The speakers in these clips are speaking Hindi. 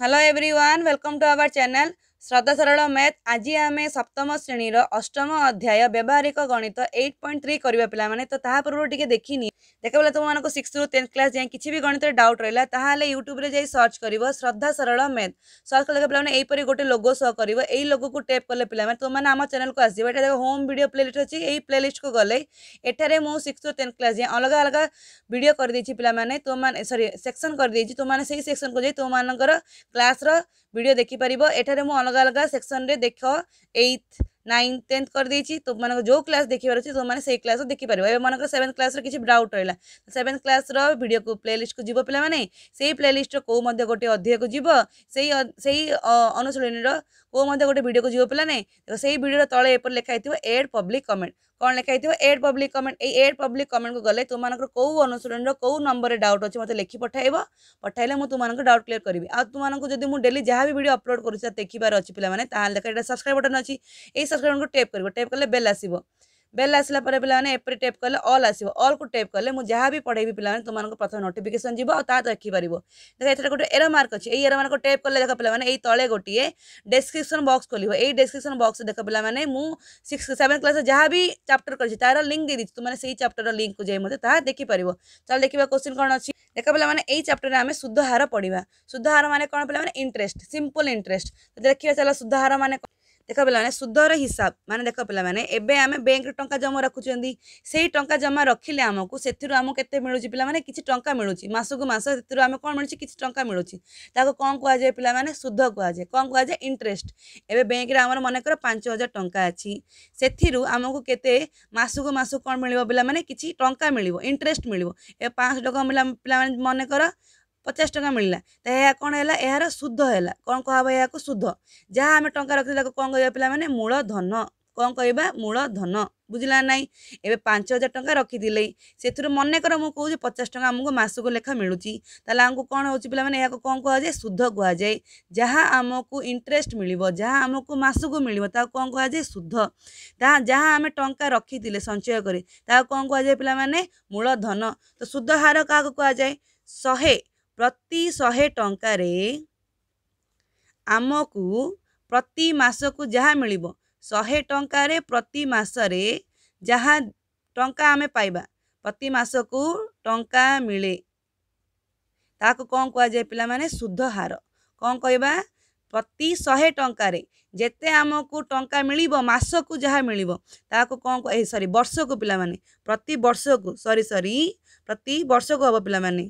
hello everyone welcome to our channel श्रद्धा सरल मैथ आज आम सप्तम श्रेणी अष्टम अध्याय व्यवहारिक गणित एट पॉइंट थ्री करवा पाने तो पूर्व टी देखनी देखा बोला तुमको सिक्स रू टेन्थ क्लास जाए कि भी गणित डाउट रहा है यूट्यूब्रे जाए सर्च कर श्रद्धा सरल मैथ सर्च कर पाने गोटे लोगो सह कर यही लोगो को टेप कले पाने तुमने आम चेल को आसो देखो होम भिड प्लेलीस्ट अच्छी यही प्लेलीस्ट को गले एटे मुझ सिक्स रू टेन्थ क्लास जाए अलग अलग भिड कर दे पाने सरी सेक्शन कर दे तुमने से सेक्शन को जाए तुम क्लास ভিডিও দেখি পারিব এটারে ম অলাগা অলাগা সেকশন রে দেখো 8th 9th 10th কর দিছি তো মানক যে ক্লাস দেখিবারছি তো মানা সেই ক্লাস দেখি পারিব মানে মানক 7th ক্লাস রে কিছি ব্রাউট রইলা 7th ক্লাস র ভিডিও কো প্লেলিস্ট কো জীব পিলা মানে সেই প্লেলিস্ট কো কো মধ্যে গটি অধ্যায় কো জীব সেই সেই অনুসলিনী র কো মধ্যে গটি ভিডিও কো জীব পিলা নে সেই ভিডিওর তলে এপর লিখাই থো এড পাবলিক কমেন্ট कौन लिखा है एड पब्लिक कमेंट ये एड पब्लिक कमेंट को गले तुमको कौ अनुशीन कौ नंबर में डाउट अच्छे मतलब लिखी पठाइब पठाइले मुझे तुमको डाउट क्लीयर करी आ तुमको जब मुझे डेली जहाँ भी भिडियो अपलोड करूँ देखार अच्छे पे देखा सब्सक्राइब बटन अच्छी सब्सक्राइब बटन को टेप कर टेप कले बेल आसव बेल आसला पाने पे टेप कले अल आसो अल्क टेप कले जहाँ भी पढ़ेबी पे तुमको प्रथम नोटिफिकेसन जी आ देखीपर देख एथर गोटे एर मार्क अच्छे एर मार्क टेप कले देख पे तले गोटे डेस्क्रिप्सन बक्स खोल ये डेस्क्रिप्सन बक्स देख पे सिक्स सेवेन्थ क्लास जहाँ भी चप्टर कर तार लिंक दे तुमने से ही चप्टर लिंक को जाए ता देखीपर चल देखा क्वेश्चन कौन अच्छी देख पे चैप्टर आम सुधहार पढ़ा सुधहार मैंने कौन पे इंटरेस्ट सिंपल इंटरेस्ट देखिए चल सुधहार मैंने ଦେଖ ପିଲାମାନେ ସୁଦର ହିସାବ ମାନେ ଦେଖ ପିଲାମାନେ ଏବେ ଆମେ ବ୍ୟାଙ୍କରେ ଟଙ୍କା ଜମା ରଖୁଛନ୍ତି ସେଇ ଟଙ୍କା ଜମା ରଖିଲେ ଆମକୁ ସେଥିରୁ ଆମକୁ କେତେ ମିଳୁଛି ପିଲାମାନେ କିଛି ଟଙ୍କା ମିଳୁଛି ମାସକୁ ମାସ ସେଥିରୁ ଆମେ କ'ଣ ମିଳୁଛି କିଛି ଟଙ୍କା ମିଳୁଛି ତାକୁ କ'ଣ କୁହାଯାଏ ପିଲାମାନେ ସୁଧ କୁହାଯାଏ କ'ଣ କୁହାଯାଏ ଇଣ୍ଟରେଷ୍ଟ ଏବେ ବ୍ୟାଙ୍କରେ ଆମର ମନେକର ପାଞ୍ଚ ହଜାର ଟଙ୍କା ଅଛି ସେଥିରୁ ଆମକୁ କେତେ ମାସକୁ ମାସକୁ କ'ଣ ମିଳିବ ପିଲାମାନେ କିଛି ଟଙ୍କା ମିଳିବ ଇଣ୍ଟରେଷ୍ଟ ମିଳିବ ଏ ପାଞ୍ଚଶହ ଟଙ୍କା ପିଲା ପିଲାମାନେ ମନେକର ପଚାଶ ଟଙ୍କା ମିଳିଲା ତ ଏହା କ'ଣ ହେଲା ଏହାର ସୁଧ ହେଲା କ'ଣ କହିବ ଏହାକୁ ସୁଧ ଯାହା ଆମେ ଟଙ୍କା ରଖିଲୁ ତାକୁ କ'ଣ କହିବା ପିଲାମାନେ ମୂଳ ଧନ କ'ଣ କହିବା ମୂଳ ଧନ ବୁଝିଲା ନାହିଁ ଏବେ ପାଞ୍ଚ ହଜାର ଟଙ୍କା ରଖିଥିଲେ ସେଥିରୁ ମନେକର ମୁଁ କହୁଛି ପଚାଶ ଟଙ୍କା ଆମକୁ ମାସକୁ ଲେଖା ମିଳୁଛି ତାହେଲେ ଆମକୁ କ'ଣ ହେଉଛି ପିଲାମାନେ ଏହାକୁ କ'ଣ କୁହାଯାଏ ସୁଧ କୁହାଯାଏ ଯାହା ଆମକୁ ଇଣ୍ଟରେଷ୍ଟ ମିଳିବ ଯାହା ଆମକୁ ମାସକୁ ମିଳିବ ତାକୁ କ'ଣ କୁହାଯାଏ ସୁଧ ତାହା ଯାହା ଆମେ ଟଙ୍କା ରଖିଥିଲେ ସଞ୍ଚୟ କରି ତାହାକୁ କ'ଣ କୁହାଯାଏ ପିଲାମାନେ ମୂଳ ଧନ ତ ସୁଧ ହାର କାହାକୁ କୁହାଯାଏ ଶହେ ପ୍ରତି ଶହେ ଟଙ୍କାରେ ଆମକୁ ପ୍ରତି ମାସକୁ ଯାହା ମିଳିବ ଶହେ ଟଙ୍କାରେ ପ୍ରତି ମାସରେ ଯାହା ଟଙ୍କା ଆମେ ପାଇବା ପ୍ରତି ମାସକୁ ଟଙ୍କା ମିଳେ ତାକୁ କ'ଣ କୁହାଯାଏ ପିଲାମାନେ ସୁଧ ହାର କ'ଣ କହିବା ପ୍ରତି ଶହେ ଟଙ୍କାରେ ଯେତେ ଆମକୁ ଟଙ୍କା ମିଳିବ ମାସକୁ ଯାହା ମିଳିବ ତାହାକୁ କ'ଣ ସରି ବର୍ଷକୁ ପିଲାମାନେ ପ୍ରତି ବର୍ଷକୁ ସରି ସରି ପ୍ରତି ବର୍ଷକୁ ହେବ ପିଲାମାନେ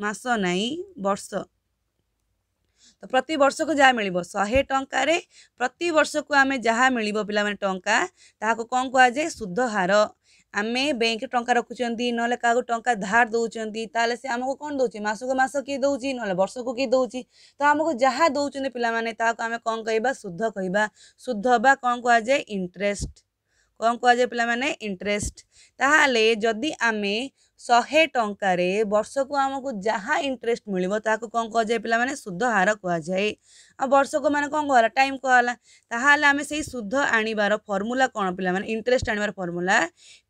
मस नाई बर्ष तो प्रति वर्ष को जहाँ मिल शहे टकरी वर्ष को आम जहाँ मिल पाने टाँह ताक कौन कह जाए सुध हार आम बैंक टाँह रखुंत ना क्या टाँह धार दौर से आमको कौन दौर मसक मस किए दौर ना वर्ष को किए दौर तो आमको जहाँ दौर पे आम कौन कह सुध कह सुध बा कौन कह जाए इंटरेस्ट कौन कह जाए पे इंटरेस्ट ताल जदि आम शहे टकरे वर्ष को आमको जहाँ इंटरेस्ट मिले कौन कह जाए पे सुध हार कह कहुए वर्ष को मैंने कौन कहला टाइम कहला ताल आम से सुध आण फर्मूला कौन पे इंटरेस्ट आणवार formula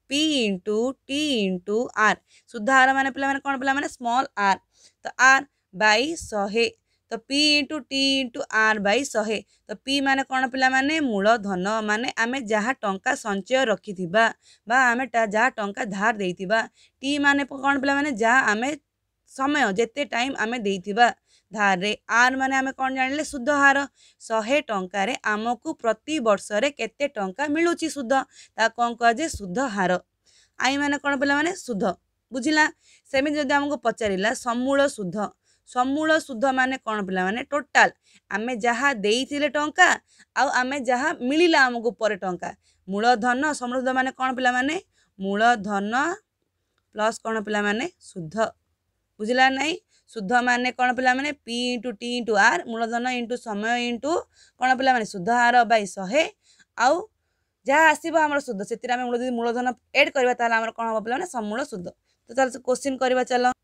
P into T into R सुध हार मान पे कौन पे स्मल आर तो आर बै शहे ତ P into T into R by ଶହେ ତ ପି ମାନେ କ'ଣ ପିଲାମାନେ ମୂଳଧନ ମାନେ ଆମେ ଯାହା ଟଙ୍କା ସଞ୍ଚୟ ରଖିଥିବା ବା ଆମେ ଯାହା ଟଙ୍କା ଧାର ଦେଇଥିବା ଟି ମାନେ କ'ଣ ପିଲାମାନେ ଯାହା ଆମେ ସମୟ ଯେତେ ଟାଇମ୍ ଆମେ ଦେଇଥିବା ଧାରରେ ଆର୍ ମାନେ ଆମେ କ'ଣ ଜାଣିଲେ ସୁଧ ହାର ଶହେ ଟଙ୍କାରେ ଆମକୁ ପ୍ରତି ବର୍ଷରେ କେତେ ଟଙ୍କା ମିଳୁଛି ସୁଧ ତା କ'ଣ କୁହାଯାଏ ସୁଧ ହାର ଆଇ ମାନେ କ'ଣ ପିଲାମାନେ ସୁଧ ବୁଝିଲା ସେମିତି ଯଦି ଆମକୁ ପଚାରିଲା ସମୂଳ ସୁଧ ସମୂଳ ସୁଧ ମାନେ କ'ଣ ପିଲାମାନେ ଟୋଟାଲ୍ ଆମେ ଯାହା ଦେଇଥିଲେ ଟଙ୍କା ଆଉ ଆମେ ଯାହା ମିଳିଲା ଆମକୁ ପରେ ଟଙ୍କା ମୂଳଧନ ସମୂଳ ସୁଧ ମାନେ କ'ଣ ପିଲାମାନେ ମୂଳଧନ ପ୍ଲସ୍ କ'ଣ ପିଲାମାନେ ସୁଧ ବୁଝିଲା ନାହିଁ ସୁଧ ମାନେ କ'ଣ ପିଲାମାନେ P into T into R ମୂଳଧନ ଇଣ୍ଟୁ ସମୟ ଇଣ୍ଟୁ କ'ଣ ପିଲାମାନେ ସୁଧ ହାର ବାଇ ଶହେ ଆଉ ଯାହା ଆସିବ ଆମର ସୁଧ ସେଥିରେ ଆମେ ଯଦି ମୂଳଧନ ଏଡ଼୍ କରିବା ତାହେଲେ ଆମର କ'ଣ ହେବ ପିଲାମାନେ ସମୂଳ ସୁଧ ତ ତାହେଲେ କୋଶ୍ଚିନ୍ କରିବା ଚାଲ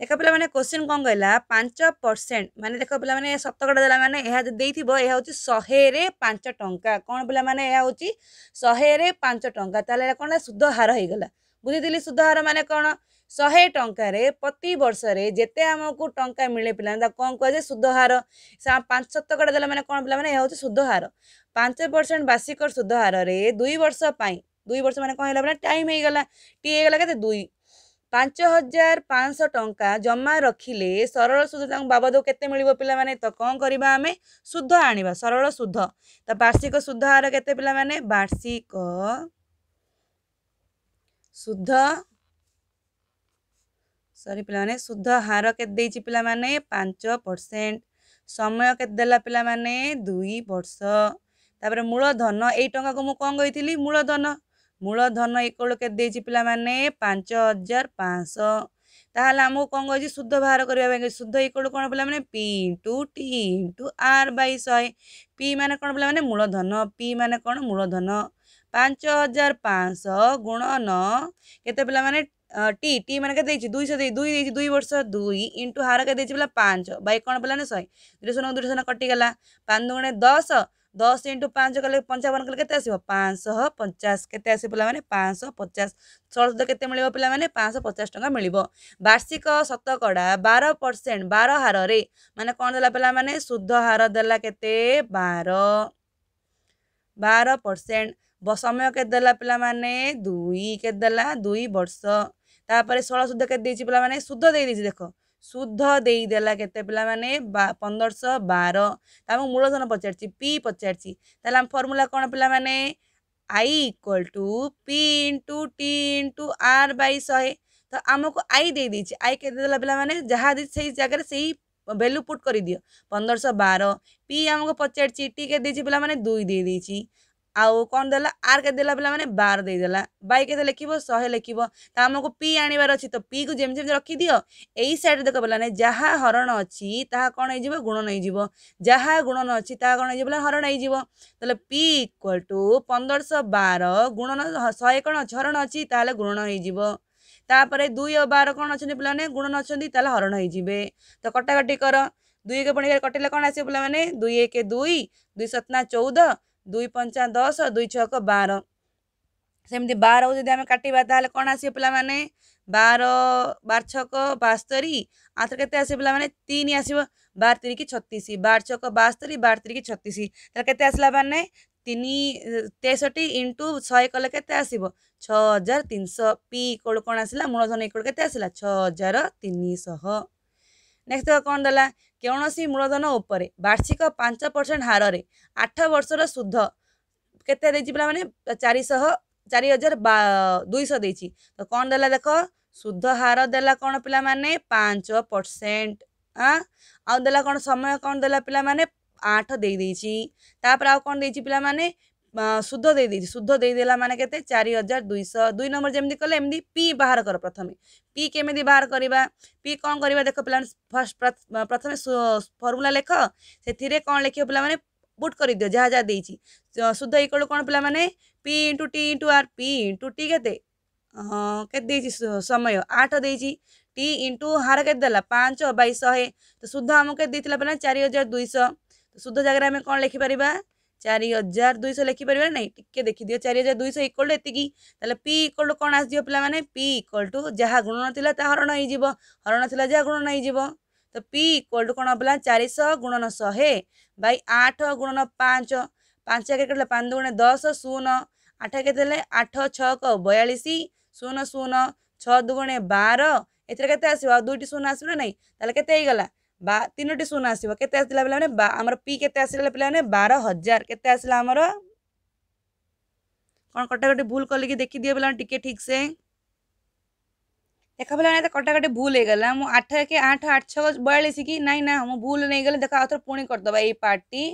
देख पे मैंने क्वेश्चन कौन कहला पांच परसेंट मानते देख पे शतकड़ा देला मैंने यह हूँ शहे पांच टा कौन पे मैंने यह हूँ शहे पांच टा ताल कौन सुध हार होगा बुझीदी सुध हार मान कौन ଶହେ ଟଙ୍କାରେ ପ୍ରତିବର୍ଷରେ ଯେତେ ଆମକୁ ଟଙ୍କା ମିଳେ ପିଲାମାନେ ତାକୁ କ'ଣ କୁହାଯାଏ ସୁଧହାର ପାଞ୍ଚ ଶତକଡ଼ା ଦେଲା ମାନେ କ'ଣ ପିଲାମାନେ ଏହା ହେଉଛି ସୁଧହାର ପାଞ୍ଚ ପରସେଣ୍ଟ ବାର୍ଷିକ ସୁଧହାରରେ ଦୁଇ ବର୍ଷ ପାଇଁ ଦୁଇ ବର୍ଷ ମାନେ କ'ଣ ହେଲା ମାନେ ଟାଇମ୍ ହେଇଗଲା ଟି ହେଇଗଲା କେତେ ଦୁଇ ପାଞ୍ଚ ହଜାର ପାଞ୍ଚଶହ ଟଙ୍କା ଜମା ରଖିଲେ ସରଳ ସୁଧ ତାଙ୍କ ବାବଦକୁ କେତେ ମିଳିବ ପିଲାମାନେ ତ କ'ଣ କରିବା ଆମେ ସୁଧ ଆଣିବା ସରଳ ସୁଧ ତ ବାର୍ଷିକ ସୁଧ ହାର କେତେ ପିଲାମାନେ ବାର୍ଷିକ ସୁଧ ସରି ପିଲାମାନେ ସୁଧ ହାର କେତେ ଦେଇଛି ପିଲାମାନେ ପାଞ୍ଚ ପରସେଣ୍ଟ ସମୟ କେତେ ଦେଲା ପିଲାମାନେ ଦୁଇ ବର୍ଷ ତାପରେ ମୂଳଧନ ଏଇ ଟଙ୍କାକୁ ମୁଁ କ'ଣ କହିଥିଲି ମୂଳଧନ ମୂଳଧନ ଏକ ଲୋକେ ଦେଇଛି ପିଲାମାନେ ପାଞ୍ଚ ହଜାର ପାଞ୍ଚଶହ ତାହେଲେ ଆମକୁ କ'ଣ କହିଛି ଶୁଦ୍ଧ ବାହାର କରିବା ପାଇଁ କହିଛି ଶୁଦ୍ଧ ଇକ୍ୱାଲ୍ କ'ଣ ପିଲାମାନେ P into T into R by ଶହେ ପି ମାନେ କ'ଣ ପିଲାମାନେ ମୂଳଧନ ପି ମାନେ କ'ଣ ମୂଳଧନ ପାଞ୍ଚ ହଜାର ପାଞ୍ଚଶହ ଗୁଣ ନଅ କେତେ ପିଲାମାନେ ଟି ଟି ମାନେ କେତେ ଦେଇଛି ଦୁଇଶହ ଦେଇ ଦୁଇ ଦେଇଛି ଦୁଇ ବର୍ଷ ଦୁଇ ଇଣ୍ଟୁ ହାର କେତେ ଦେଇଛି ପିଲା ପାଞ୍ଚ ବାଇ କ'ଣ ପିଲାମାନେ ଶହେ ଦୁଇଶହ ନଅ ଦୁଇଶହ ନଅ କଟିଗଲା ପାଞ୍ଚ ଗୁଣେ ଦଶ ଦଶ ଇଣ୍ଟୁ ପାଞ୍ଚ କଲେ ପଞ୍ଚାବନ କଲେ କେତେ ଆସିବ ପାଞ୍ଚଶହ ପଚାଶ କେତେ ଆସିବ ପିଲାମାନେ ପାଞ୍ଚଶହ ପଚାଶ ସଳସୁଦ୍ଧ କେତେ ମିଳିବ ପିଲାମାନେ ପାଞ୍ଚଶହ ପଚାଶ ଟଙ୍କା ମିଳିବ ବାର୍ଷିକ ଶତକଡ଼ା ବାର ପରସେଣ୍ଟ ବାର ହାରରେ ମାନେ କ'ଣ ଦେଲା ପିଲାମାନେ ସୁଧ ହାର ଦେଲା କେତେ ବାର ବାର ପରସେଣ୍ଟ ସମୟ କେତେ ଦେଲା ପିଲାମାନେ ଦୁଇ କେତେ ଦେଲା ଦୁଇ ବର୍ଷ ତାପରେ ଷୋଳ ସୁଧ କେତେ ଦେଇଛି ପିଲାମାନେ ସୁଧ ଦେଇଦେଇଛି ଦେଖ ସୁଧ ଦେଇଦେଲା କେତେ ପିଲାମାନେ ବା ପନ୍ଦରଶହ ବାର ତାଙ୍କୁ ମୂଳଧନ ପଚାରିଛି ପି ପଚାରିଛି ତାହେଲେ ଆମ ଫର୍ମୁଲା କ'ଣ ପିଲାମାନେ I equal to P into T into R by ଶହେ ତ ଆମକୁ ଆଇ ଦେଇଦେଇଛି ଆଇ କେତେ ଦେଲା ପିଲାମାନେ ଯାହା ସେଇ ଜାଗାରେ ସେଇ ভ্যালু পুট করে দিও পনেরোশো বারো পি আমাকে পচারছি টি কে দিয়েছি বলে মানে দুই দিয়ে দিয়েছি ଆଉ କ'ଣ ଦେଲା ଆର୍କେ ଦେଲା ପିଲା ମାନେ ବାର ଦେଇଦେଲା ବାଇ କେତେ ଲେଖିବ ଶହେ ଲେଖିବ ତ ଆମକୁ ପି ଆଣିବାର ଅଛି ତ ପିକୁ ଯେମିତି ଯେମିତି ରଖିଦିଅ ଏଇ ସାଇଡ଼୍ରେ ଦେଖ ପିଲାମାନେ ଯାହା ହରଣ ଅଛି ତାହା କ'ଣ ହେଇଯିବ ଗୁଣ ନେଇଯିବ ଯାହା ଗୁଣନ ଅଛି ତାହା କ'ଣ ହେଇଯିବ ବୋଲେ ହରଣ ହେଇଯିବ ତାହେଲେ ପି ଇକ୍ୱାଲ୍ ଟୁ ପନ୍ଦରଶହ ବାର ଗୁଣନ ଶହେ କ'ଣ ଅଛି ହରଣ ଅଛି ତାହେଲେ ଗୁଣନ ହେଇଯିବ ତାପରେ ଦୁଇ ଓ ବାର କ'ଣ ଅଛନ୍ତି ପିଲାମାନେ ଗୁଣନ ଅଛନ୍ତି ତାହେଲେ ହରଣ ହେଇଯିବେ ତ କଟାକଟି କର ଦୁଇ ଏକ ପୁଣି କଟିଲେ କ'ଣ ଆସିବ ପିଲାମାନେ ଦୁଇ ଏକ ଦୁଇ ଦୁଇ ସତନା ଚଉଦ দুই পঞ্চা দশ দুই ছକ ବାର ସେମିତି ବାରକୁ ଯଦି ଆମେ କାଟିବା ତାହେଲେ କ'ଣ ଆସିବ ପିଲାମାନେ ବାର ବାର ଛକ ବାସ୍ତରୀ ଆଉଥରେ କେତେ ଆସିବ ପିଲାମାନେ ତିନି ଆସିବ ବାର ତିରିକି ଛତିଶ ବାର ଛକ ବାସ୍ତରୀ ବାର ତିରିକି ଛତିଶ ତାହେଲେ କେତେ ଆସିଲା ମାନେ ତିନି ତେଷଠି ଇଣ୍ଟୁ ଶହେ କଲେ କେତେ ଆସିବ ଛଅ ହଜାର ତିନିଶହ ପି କୋଡ଼ କ'ଣ ଆସିଲା ମୂଳଧନ ଇକୋଡ଼ କେତେ ଆସିଲା ଛଅ ହଜାର ତିନିଶହ ନେକ୍ସଟ କ'ଣ ଦେଲା କୌଣସି ମୂଳଧନ ଉପରେ ବାର୍ଷିକ ପାଞ୍ଚ ପରସେଣ୍ଟ ହାରରେ ଆଠ ବର୍ଷର ଶୁଦ୍ଧ କେତେ ଦେଇଛି ପିଲାମାନେ ଚାରିଶହ ଚାରି ହଜାର ବା ଦୁଇଶହ ଦେଇଛି ତ କ'ଣ ଦେଲା ଦେଖ ଶୁଦ୍ଧ ହାର ଦେଲା କ'ଣ ପିଲାମାନେ ପାଞ୍ଚ ପରସେଣ୍ଟ ହଁ ଆଉ ଦେଲା କ'ଣ ସମୟ କ'ଣ ଦେଲା ପିଲାମାନେ ଆଠ ଦେଇଦେଇଛି ତାପରେ ଆଉ କ'ଣ ଦେଇଛି ପିଲାମାନେ ସୁଧ ଦେଇଦେଇଛି ସୁଧ ଦେଇଦେଲା ମାନେ କେତେ ଚାରି ହଜାର ଦୁଇଶହ ଦୁଇ ନମ୍ବର ଯେମିତି କଲେ ଏମିତି ପି ବାହାର କର ପ୍ରଥମେ ପି କେମିତି ବାହାର କରିବା ପି କ'ଣ କରିବା ଦେଖ ପିଲାମାନେ ଫାର୍ଷ୍ଟ ପ୍ରଥମେ ଫର୍ମୁଲା ଲେଖ ସେଥିରେ କ'ଣ ଲେଖିବ ପିଲାମାନେ ବୁଟ୍ କରିଦିଅ ଯାହା ଯାହା ଦେଇଛି ସୁଧ ଇକଳୁ କ'ଣ ପିଲାମାନେ P into T into R P into T କେତେ କେତେ ଦେଇଛି ସମୟ ଆଠ ଦେଇଛି ଟି ଇଣ୍ଟୁ ହାର କେତେ ଦେଲା ପାଞ୍ଚ ବାଇ ଶହେ ତ ସୁଧ ଆମକୁ କେତେ ଦେଇଥିଲା ପିଲା ଚାରି ହଜାର ଦୁଇଶହ ସୁଧ ଜାଗାରେ ଆମେ କ'ଣ ଲେଖିପାରିବା চারি হাজার দুইশহ লেখিপারিবা না টিকি দেখিদিও চারি হাজার দুইশহ ইকোল টু এতিকি তাহলে পি ইকোল টু কোণ আসিযোগ পিলামানে পি ইকোল টু যা গুণন লা তা হরণ হয়েযিব হরণ লা যা গুণন হয়েযিব তো পি ইকোল টু কোণ পিলা চারিশহ গুণন শহে বাই আঠ গুণন পাঁচ পাঁচ একে কেটে পাঁচ দুগুণে দশ শূন্য আঠ কেতে হলে আঠ ছক বয়ালিশ শূন্য শূন্য ছ দুগুণে বার এতে কেতে আসবে আর দুইটি শূন্য আসবে না তাহলে কেতে হয়ে গলা बा तीनोट शून आसो पे आम पी के आसा पे बार हजार केसला कटाकटी भूल कल कि देखी दिए पे टे ठीक से देख पे तो कटाकटी भूल हो गला मुझ आठ एक आठ आठ छः बयालीस कि ना ना मुझ भूल नहीं गले देख आ थोड़े पुणी करदे ये पार्टी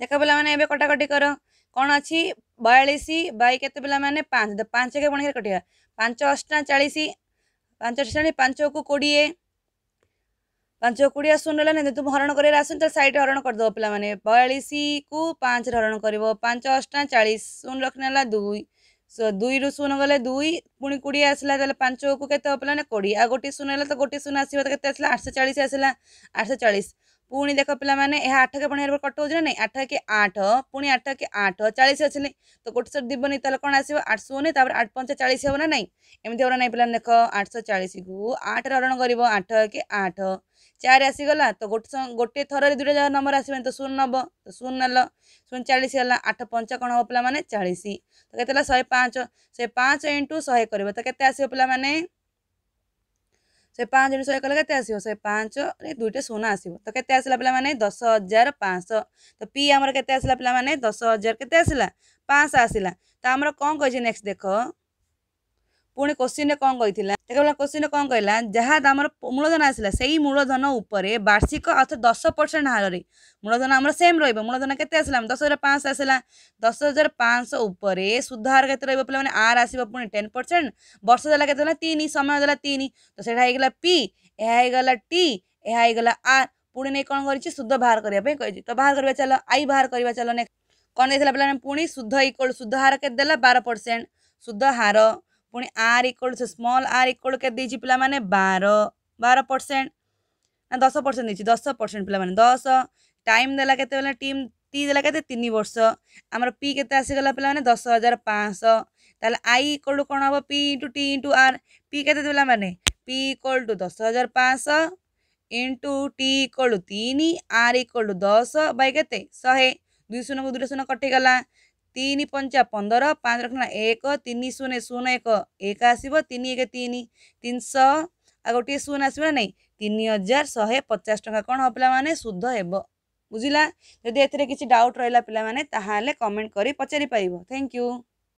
देख पे मैंने कटाकटी कर कौन अच्छी बयालीस बै के पे पाँच पाँच के पाँच कटिया पांच अष्टा चालीस पांच श्रेणी पांच को कोड़े पांच कोड़े शून्य लाने तुम हरण कर सैड हरण करदे पे बयालीस को पाँच हरण कर पांच अठा चालीस शून्य रखने है दुई दुई रु शून गले दुई पुणी कोड़े आसला पांच को कैसे पे कोड़े आ गोटे शून तो गोटे शून्य शून आस आठश चालीस आसला आठश चालीस ପୁଣି ଦେଖ ପିଲାମାନେ ଏହା ଆଠ କେ ପୁଣି ହେଲେ କଟ ହେଉଛି ନା ନାହିଁ ଆଠ କି ଆଠ ପୁଣି ଆଠ କି ଆଠ ଚାଳିଶ ଅଛି ନାହିଁ ତ ଗୋଟେ ସଟ ଦିବନି ତାହେଲେ କ'ଣ ଆସିବ ଆଠଶହ ହେଉନି ତାପରେ ଆଠ ପଞ୍ଚ ଚାଳିଶ ହେବ ନା ନାହିଁ ଏମିତି ହେବ ନାହିଁ ପିଲାମାନେ ଦେଖ ଆଠଶହ ଚାଳିଶକୁ ଆଠରେ ହରଣ କରିବ ଆଠ କି ଆଠ ଚାରି ଆସିଗଲା ତ ଗୋଟେ ଗୋଟିଏ ଥରରେ ଦୁଇଟା ଯାକ ନମ୍ବର ଆସିବନି ତ ଶୂନ ନେବ ତ ଶୂନ ନେଲ ଶୂନ ଚାଳିଶ ହେଲା ଆଠ ପଞ୍ଚ କ'ଣ ହେବ ପିଲାମାନେ ଚାଳିଶ ତ କେତେ ହେଲା ଶହେ ପାଞ୍ଚ ଶହେ ପାଞ୍ଚ ଇଣ୍ଟୁ ଶହେ କରିବ ତ କେତେ ଆସିବ ପିଲାମାନେ शहे पाँच जो शहे कल के आस दुईटे शून आस तो के आसा पे मैंने दस हजार पाँच तो पी आम के आसा पे मैंने दस हजार के पाँच आसला तो आमर कौन कही नेक्स्ट देख पुणी क्वेश्चन कौन कही ତାକୁ କୋଶ୍ଚିନ୍ରେ କ'ଣ କହିଲା ଯାହା ଆମର ମୂଳଧନ ଆସିଲା ସେଇ ମୂଳଧନ ଉପରେ ବାର୍ଷିକ ଅର୍ଥାତ୍ ଦଶ ପରସେଣ୍ଟ ହାରରେ ମୂଳଧନ ଆମର ସେମ୍ ରହିବ ମୂଳଧନ କେତେ ଆସିଲା ଦଶ ହଜାର ପାଞ୍ଚଶହ ଆସିଲା ଦଶ ହଜାର ପାଞ୍ଚଶହ ଉପରେ ସୁଧ ହାର କେତେ ରହିବ ପିଲାମାନେ ଆର୍ ଆସିବ ପୁଣି ଟେନ୍ ପରସେଣ୍ଟ ବର୍ଷ ଦେଲା କେତେ ହେଲା ତିନି ସମୟ ଦେଲା ତିନି ତ ସେଇଟା ହେଇଗଲା ପି ଏହା ହେଇଗଲା ଟି ଏହା ହେଇଗଲା ଆର୍ ପୁଣି ନେଇ କ'ଣ କରିଛି ସୁଧ ବାହାର କରିବା ପାଇଁ କହିଛି ତ ବାହାର କରିବା ଚାଲ ଆଇ ବାହାର କରିବା ଚାଲ ନେକ୍ସଟ କ'ଣ ଦେଇଥିଲା ପିଲାମାନେ ପୁଣି ସୁଧ ଇକ୍ୱାଲ୍ ସୁଧ ହାର କେତେ ଦେଲା ବାର ପରସେଣ୍ଟ ସୁଧ ହାର ପୁଣି ଆର୍ ଇକ୍ୱାଲ୍ ସେ ସ୍ମଲ୍ ଆର୍ ଇକ୍ୱାଲ୍ କେତେ ଦେଇଛି ପିଲାମାନେ ବାର ବାର ପରସେଣ୍ଟ ନା ଦଶ ପରସେଣ୍ଟ ଦେଇଛି ଦଶ ପରସେଣ୍ଟ ପିଲାମାନେ ଦଶ ଟାଇମ୍ ଦେଲା କେତେବେଳେ ଟିମ୍ ଟି ଦେଲା କେତେ ତିନି ବର୍ଷ ଆମର ପି କେତେ ଆସିଗଲା ପିଲାମାନେ ଦଶ ହଜାର ପାଞ୍ଚଶହ ତାହେଲେ ଆଇ ଇକ୍ୱାଲ୍ ଟୁ କ'ଣ ହେବ P into T into R P କେତେ ପିଲାମାନେ ପି ଇକ୍ୱାଲ୍ ଟୁ ଦଶ ହଜାର ପାଞ୍ଚଶହ ଇଣ୍ଟୁ ଟି ଇକ୍ୱାଲ୍ ଟୁ ତିନି ଆର୍ ଇକ୍ୱାଲ୍ ଟୁ ଦଶ ବାଇ କେତେ ଶହେ ଦୁଇ ଶୂନକୁ ଦୁଇ ଶୂନ କଟିଗଲା ତିନି ପଞ୍ଚା ପନ୍ଦର ପାଞ୍ଚ ରଖିଲା ଏକ ତିନି ଶୂନ ଶୂନ ଏକ ଏକ ଆସିବ ତିନି ଏକ ତିନି ତିନିଶହ ଆଉ ଗୋଟିଏ ଶୂନ ଆସିବ ନା ନାହିଁ ତିନି ହଜାର ଶହେ ପଚାଶ ଟଙ୍କା କ'ଣ ହେବ ପିଲାମାନେ ସୁଧ ହେବ ବୁଝିଲା ଯଦି ଏଥିରେ କିଛି ଡାଉଟ୍ ରହିଲା ପିଲାମାନେ ତାହେଲେ କମେଣ୍ଟ କରି ପଚାରିପାରିବ ଥ୍ୟାଙ୍କ ୟୁ